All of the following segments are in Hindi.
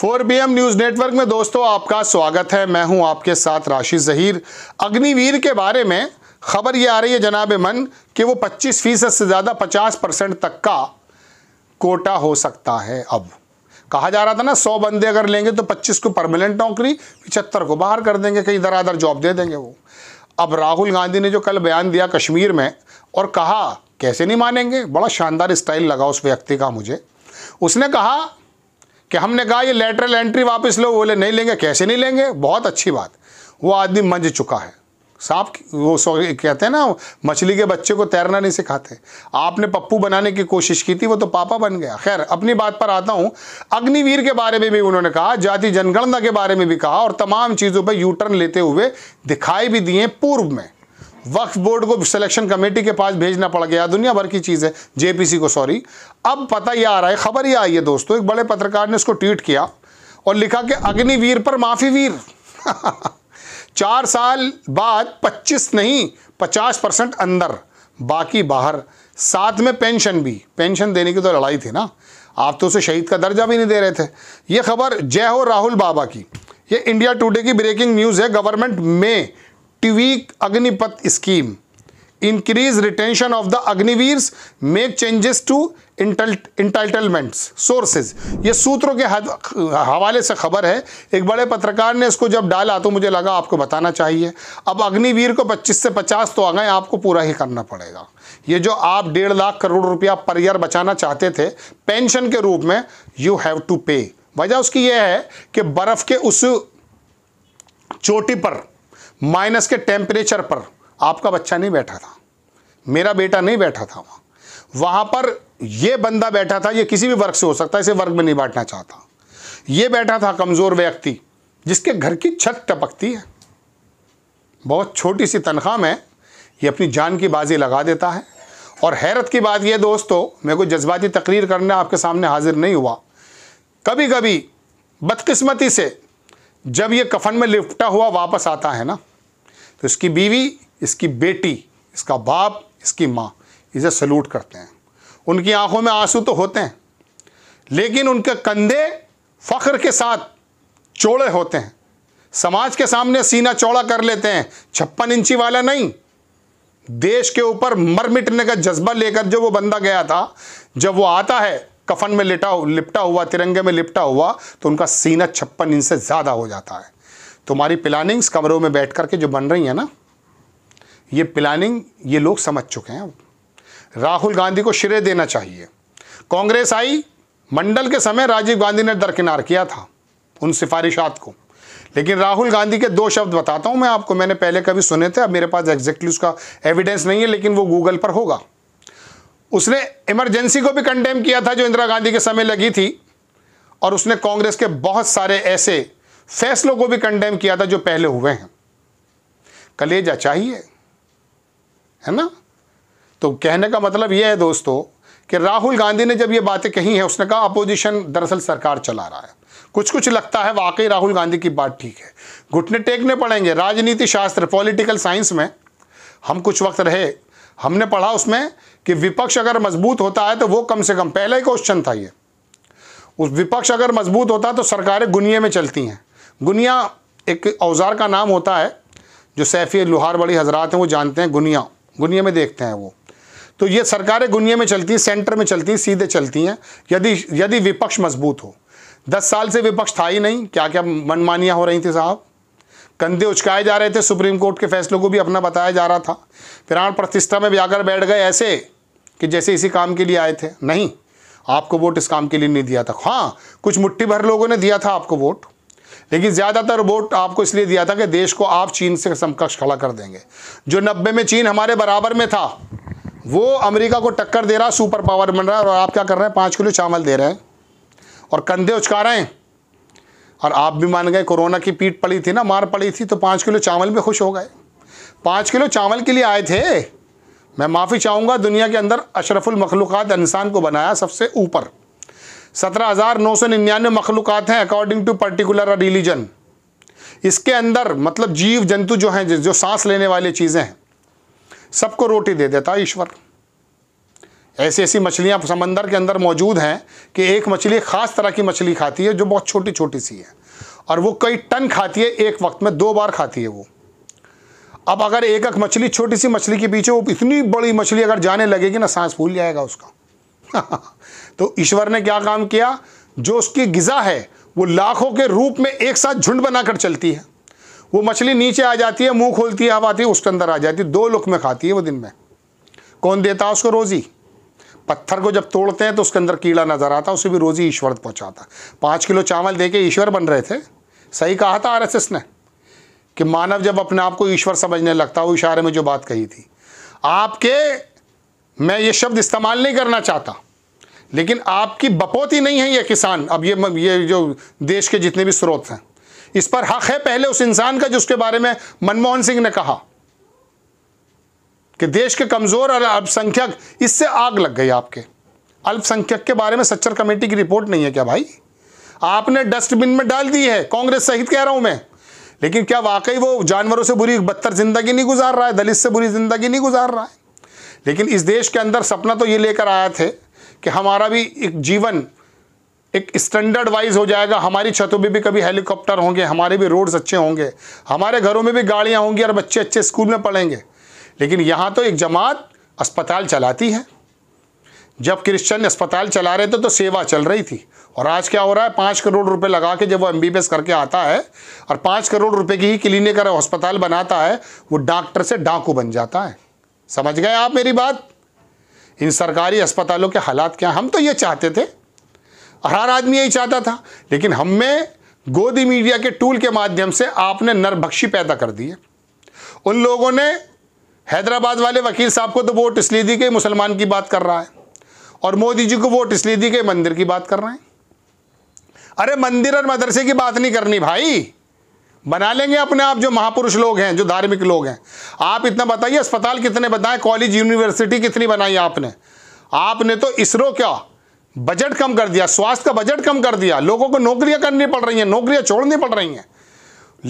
four B M news network में दोस्तों आपका स्वागत है मैं हूं आपके साथ राशि जहीर अग्निवीर के बारे में खबर ये आ रही है जनाब मन कि वो 25 फीसद से ज़्यादा 50 परसेंट तक का कोटा हो सकता है अब कहा जा रहा था ना सौ बंदे अगर लेंगे तो पच्चीस को परमानेंट नौकरी पिछहत्तर को बाहर कर देंगे कहीं इधर आधर जॉब दे देंगे वो अब राहुल गांधी ने जो कल बयान दिया कश्मीर में और कहा कैसे नहीं मानेंगे बड़ा शानदार स्टाइल लगा उस व्यक्ति का मुझे उसने कहा कि हमने कहा ये लेटरल एंट्री वापस लो बोले नहीं लेंगे कैसे नहीं लेंगे बहुत अच्छी बात वो आदमी मंज चुका है सांप वो कहते हैं ना मछली के बच्चे को तैरना नहीं सिखाते आपने पप्पू बनाने की कोशिश की थी वो तो पापा बन गया खैर अपनी बात पर आता हूँ अग्निवीर के बारे में भी उन्होंने कहा जाति जनगणना के बारे में भी कहा और तमाम चीज़ों पर यूटर्न लेते हुए दिखाई भी दिए पूर्व में वक्फ बोर्ड को सिलेक्शन कमेटी के पास भेजना पड़ गया दुनिया भर की चीज़ है जेपीसी को सॉरी अब पता ही आ रहा है खबर यह आई है दोस्तों एक बड़े पत्रकार ने इसको ट्वीट किया और लिखा कि अग्निवीर पर माफी वीर चार साल बाद 25 नहीं 50 परसेंट अंदर बाकी बाहर साथ में पेंशन भी पेंशन देने की तो लड़ाई थी ना आप तो उसे शहीद का दर्जा भी नहीं दे रहे थे ये खबर जय हो राहुल बाबा की ये इंडिया टुडे की ब्रेकिंग न्यूज़ है गवर्नमेंट में tweak Agnipath scheme increase retention of the Agniveer make changes to entitlement sources ये सूत्रों के हवाले से खबर है एक बड़े पत्रकार ने इसको जब डाला तो मुझे लगा आपको बताना चाहिए अब अग्निवीर को 25 से 50 तो आ गए आपको पूरा ही करना पड़ेगा ये जो आप डेढ़ लाख करोड़ रुपया पर ईयर बचाना चाहते थे पेंशन के रूप में यू हैव टू पे वजह उसकी यह है कि बर्फ़ के उस चोटी पर माइनस के टेम्परेचर पर आपका बच्चा नहीं बैठा था मेरा बेटा नहीं बैठा था वहाँ वहाँ पर यह बंदा बैठा था ये किसी भी वर्ग से हो सकता है इसे वर्ग में नहीं बांटना चाहता ये बैठा था कमज़ोर व्यक्ति जिसके घर की छत टपकती है बहुत छोटी सी तनख्वाह में ये अपनी जान की बाजी लगा देता है और हैरत की बात यह दोस्तों मैं कोई जज्बाती तकरीर करने आपके सामने हाजिर नहीं हुआ कभी कभी बदकिस्मती से जब ये कफन में लिपटा हुआ वापस आता है ना तो इसकी बीवी इसकी बेटी इसका बाप इसकी माँ इसे सल्यूट करते हैं उनकी आंखों में आंसू तो होते हैं लेकिन उनके कंधे फ़ख्र के साथ चौड़े होते हैं समाज के सामने सीना चौड़ा कर लेते हैं छप्पन इंची वाला नहीं देश के ऊपर मर मिटने का जज्बा लेकर जो वो बंदा गया था जब वो आता है कफन में लिटा लिपटा हुआ तिरंगे में लिपटा हुआ तो उनका सीना छप्पन इंच से ज़्यादा हो जाता है तुम्हारी प्लानिंग्स कमरों में बैठ करके जो बन रही है ना ये प्लानिंग ये लोग समझ चुके हैं राहुल गांधी को श्रेय देना चाहिए कांग्रेस आई मंडल के समय राजीव गांधी ने दरकिनार किया था उन सिफारिशात को लेकिन राहुल गांधी के दो शब्द बताता हूं मैं आपको मैंने पहले कभी सुने थे अब मेरे पास एग्जैक्टली उसका एविडेंस नहीं है लेकिन वो गूगल पर होगा उसने इमरजेंसी को भी कंडेम किया था जो इंदिरा गांधी के समय लगी थी और उसने कांग्रेस के बहुत सारे ऐसे फैसलों को भी कंडेम किया था जो पहले हुए हैं कलेजा चाहिए है ना तो कहने का मतलब यह है दोस्तों कि राहुल गांधी ने जब ये बातें कही हैं उसने कहा अपोजिशन दरअसल सरकार चला रहा है कुछ कुछ लगता है वाकई राहुल गांधी की बात ठीक है घुटने टेकने पड़ेंगे राजनीति शास्त्र पॉलिटिकल साइंस में हम कुछ वक्त रहे हमने पढ़ा उसमें कि विपक्ष अगर मजबूत होता है तो वो कम से कम पहला ही क्वेश्चन था ये उस विपक्ष अगर मजबूत होता तो सरकारें गुनिये में चलती हैं गुनिया एक औज़ार का नाम होता है जो सैफ़ी लुहार वाली हजरात हैं वो जानते हैं गुनिया गुनिया में देखते हैं वो तो ये सरकारें गुनिया में चलती हैं सेंटर में चलती हैं सीधे चलती हैं यदि यदि विपक्ष मजबूत हो दस साल से विपक्ष था ही नहीं क्या क्या मनमानियाँ हो रही थी साहब कंधे उचकाए जा रहे थे सुप्रीम कोर्ट के फैसलों को भी अपना बताया जा रहा था प्राण प्रतिष्ठा में भी आकर बैठ गए ऐसे कि जैसे इसी काम के लिए आए थे नहीं आपको वोट इस काम के लिए नहीं दिया था हाँ कुछ मुट्ठी भर लोगों ने दिया था आपको वोट लेकिन ज़्यादातर वोट आपको इसलिए दिया था कि देश को आप चीन से समकक्ष खड़ा कर देंगे जो नब्बे में चीन हमारे बराबर में था वो अमेरिका को टक्कर दे रहा सुपर पावर बन रहा है और आप क्या कर रहे हैं पाँच किलो चावल दे रहे हैं और कंधे उचका रहे हैं और आप भी मान गए कोरोना की पीठ पड़ी थी ना मार पड़ी थी तो पाँच किलो चावल में खुश हो गए पाँच किलो चावल के लिए आए थे मैं माफ़ी चाहूँगा दुनिया के अंदर अशरफुल मखलूक इंसान को बनाया सबसे ऊपर सत्रह हज़ार नौ सौ निन्यानवे मखलूक़ात हैं अकॉर्डिंग टू पर्टिकुलर रिलीजन इसके अंदर मतलब जीव जंतु जो हैं जो सांस लेने वाली चीज़ें हैं सबको रोटी दे देता है ईश्वर ऐसी ऐसी मछलियाँ समंदर के अंदर मौजूद हैं कि एक मछली ख़ास तरह की मछली खाती है जो बहुत छोटी छोटी सी है और वो कई टन खाती है एक वक्त में दो बार खाती है वो अब अगर एक एक मछली छोटी सी मछली के पीछे वो इतनी बड़ी मछली अगर जाने लगेगी ना सांस फूल जाएगा उसका तो ईश्वर ने क्या काम किया जो उसकी गिजा है वो लाखों के रूप में एक साथ झुंड बनाकर चलती है वो मछली नीचे आ जाती है मुंह खोलती है हवा आती है उसके अंदर आ जाती है दो लुक में खाती है वो दिन में कौन देता है उसको रोज़ी पत्थर को जब तोड़ते हैं तो उसके अंदर कीड़ा नजर आता उसे भी रोज़ी ईश्वर पहुँचाता पाँच किलो चावल दे के ईश्वर बन रहे थे सही कहा था आरएसएस ने कि मानव जब अपने आप को ईश्वर समझने लगता वो इशारे में जो बात कही थी आपके मैं ये शब्द इस्तेमाल नहीं करना चाहता लेकिन आपकी बपोती नहीं है ये किसान अब ये ये जो देश के जितने भी स्रोत हैं इस पर हक है पहले उस इंसान का जिसके बारे में मनमोहन सिंह ने कहा कि देश के कमज़ोर और अल्पसंख्यक इससे आग लग गई आपके अल्पसंख्यक के बारे में सच्चर कमेटी की रिपोर्ट नहीं है क्या भाई आपने डस्टबिन में डाल दी है कांग्रेस सहित कह रहा हूं मैं लेकिन क्या वाकई वो जानवरों से बुरी बदतर ज़िंदगी नहीं गुजार रहा है दलित से बुरी ज़िंदगी नहीं गुजार रहा है लेकिन इस देश के अंदर सपना तो ये लेकर आए थे कि हमारा भी एक जीवन एक स्टैंडर्ड वाइज हो जाएगा हमारी छतों पे भी कभी हेलीकॉप्टर होंगे हमारे भी रोड्स अच्छे होंगे हमारे घरों में भी गाड़ियाँ होंगी और बच्चे अच्छे स्कूल में पढ़ेंगे लेकिन यहाँ तो एक जमात अस्पताल चलाती है जब क्रिश्चियन अस्पताल चला रहे थे तो सेवा चल रही थी और आज क्या हो रहा है पाँच करोड़ रुपए लगा के जब वो एम करके आता है और पाँच करोड़ रुपए की ही क्लिनिक अस्पताल बनाता है वो डॉक्टर से डाकू बन जाता है समझ गए आप मेरी बात इन सरकारी अस्पतालों के हालात क्या हम तो ये चाहते थे हर आदमी यही चाहता था लेकिन हम में गोदी मीडिया के टूल के माध्यम से आपने नरभक्षी पैदा कर दिए उन लोगों ने हैदराबाद वाले वकील साहब को तो वोट इसलिए दी गई मुसलमान की बात कर रहा है और मोदी जी को वोट इसलिए दी गई मंदिर की बात कर रहे हैं अरे मंदिर और मदरसे की बात नहीं करनी भाई बना लेंगे अपने आप जो महापुरुष लोग हैं जो धार्मिक लोग हैं आप इतना बताइए अस्पताल कितने बताएं कॉलेज यूनिवर्सिटी कितनी बनाई आपने आपने तो इसरो क्या बजट कम कर दिया स्वास्थ्य का बजट कम कर दिया लोगों को नौकरियां करनी पड़ रही हैं नौकरियां छोड़नी पड़ रही हैं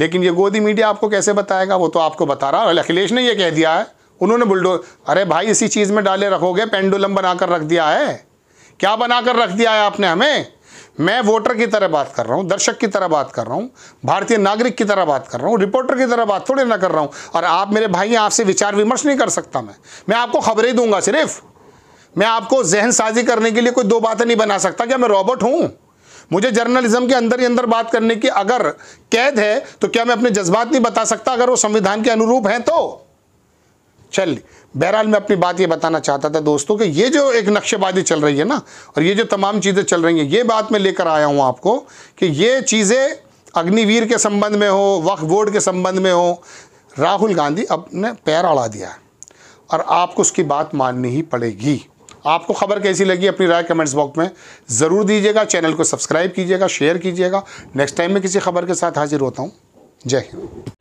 लेकिन ये गोदी मीडिया आपको कैसे बताएगा वो तो आपको बता रहा है अखिलेश ने ये कह दिया है उन्होंने बुलडो अरे भाई इसी चीज़ में डाले रखोगे पेंडुलम बनाकर रख दिया है क्या बनाकर रख दिया है आपने हमें मैं वोटर की तरह बात कर रहा हूँ दर्शक की तरह बात कर रहा हूँ भारतीय नागरिक की तरह बात कर रहा हूँ रिपोर्टर की तरह बात थोड़ी ना कर रहा हूँ और आप मेरे भाई आपसे विचार विमर्श नहीं कर सकता मैं मैं आपको खबरें दूंगा सिर्फ मैं आपको जहन साजी करने के लिए कोई दो बातें नहीं बना सकता क्या मैं रॉबर्ट हूं मुझे जर्नलिज्म के अंदर ही अंदर बात करने की अगर कैद है तो क्या मैं अपने जज्बात नहीं बता सकता अगर वो संविधान के अनुरूप हैं तो चल बहरहाल मैं अपनी बात ये बताना चाहता था दोस्तों कि ये जो एक नक्शेबाजी चल रही है ना और ये जो तमाम चीज़ें चल रही हैं ये बात मैं लेकर आया हूँ आपको कि ये चीज़ें अग्निवीर के संबंध में हो वक्फ बोर्ड के संबंध में हो राहुल गांधी अपने पैर अड़ा दिया है और आपको उसकी बात माननी ही पड़ेगी आपको खबर कैसी लगी अपनी राय कमेंट्स बॉक्स में ज़रूर दीजिएगा चैनल को सब्सक्राइब कीजिएगा शेयर कीजिएगा नेक्स्ट टाइम में किसी खबर के साथ हाजिर होता हूँ जय हिंद